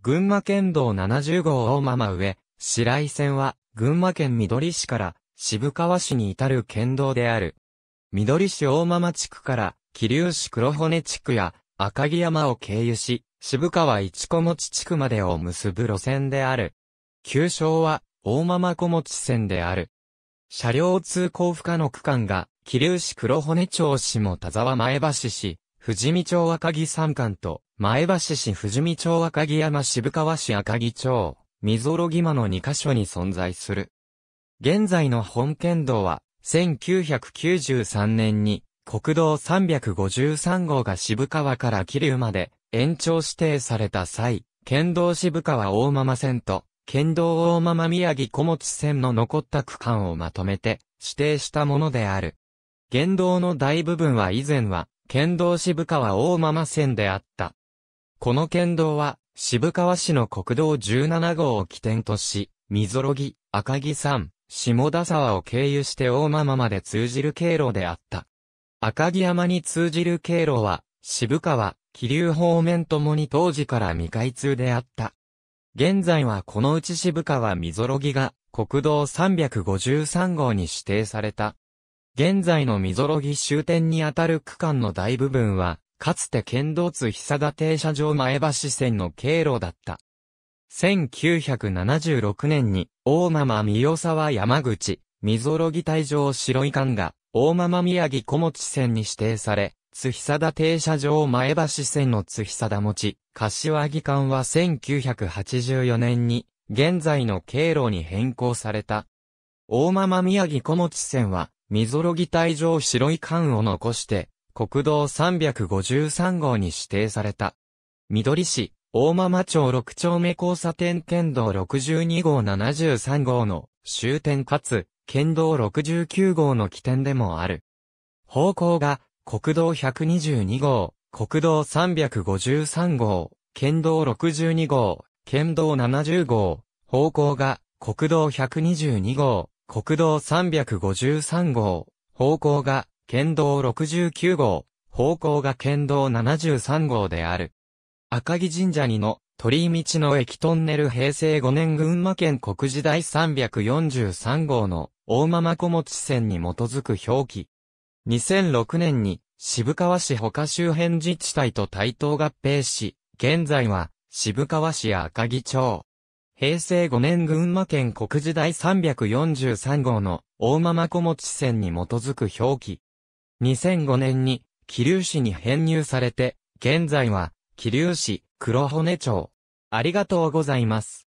群馬県道70号大間上、白井線は、群馬県緑市から渋川市に至る県道である。緑市大間地区から、桐生市黒骨地区や赤城山を経由し、渋川一小持地区までを結ぶ路線である。旧称は、大間小持線である。車両通行不可の区間が、桐生市黒骨町市も田沢前橋市、富士見町赤城山間と、前橋市富士見町赤城山渋川市赤城町、みぞろぎまの2カ所に存在する。現在の本県道は、1993年に、国道353号が渋川から桐生まで延長指定された際、県道渋川大間線と、県道大間宮城小持線の残った区間をまとめて指定したものである。県道の大部分は以前は県道渋川大間間線であった。この県道は、渋川市の国道17号を起点とし、溝ろぎ、赤城山、下田沢を経由して大間間まで通じる経路であった。赤城山に通じる経路は、渋川、気流方面ともに当時から未開通であった。現在はこのうち渋川溝ろぎが国道353号に指定された。現在の溝ロ木終点にあたる区間の大部分は、かつて県道津久田停車場前橋線の経路だった。1976年に、大間三代沢山口、溝ロ木退場白井間が、大間宮城小持線に指定され、津久田停車場前橋線の津久田持、柏木間は1984年に、現在の経路に変更された。大間宮城小持線は、みぞろぎ帯上白い缶を残して、国道353号に指定された。緑市、大間間町6丁目交差点県道62号73号の終点かつ、県道69号の起点でもある。方向が、国道122号、国道353号、県道62号、県道70号、方向が、国道122号、国道353号、方向が、県道69号、方向が県道73号である。赤城神社にの、鳥居道の駅トンネル平成5年群馬県国時代343号の、大間まこもち線に基づく表記。2006年に、渋川市他周辺自治体と対等合併し、現在は、渋川市や赤城町、平成5年群馬県国時第343号の大間まこもち線に基づく表記。2005年に桐生市に編入されて、現在は桐生市黒骨町。ありがとうございます。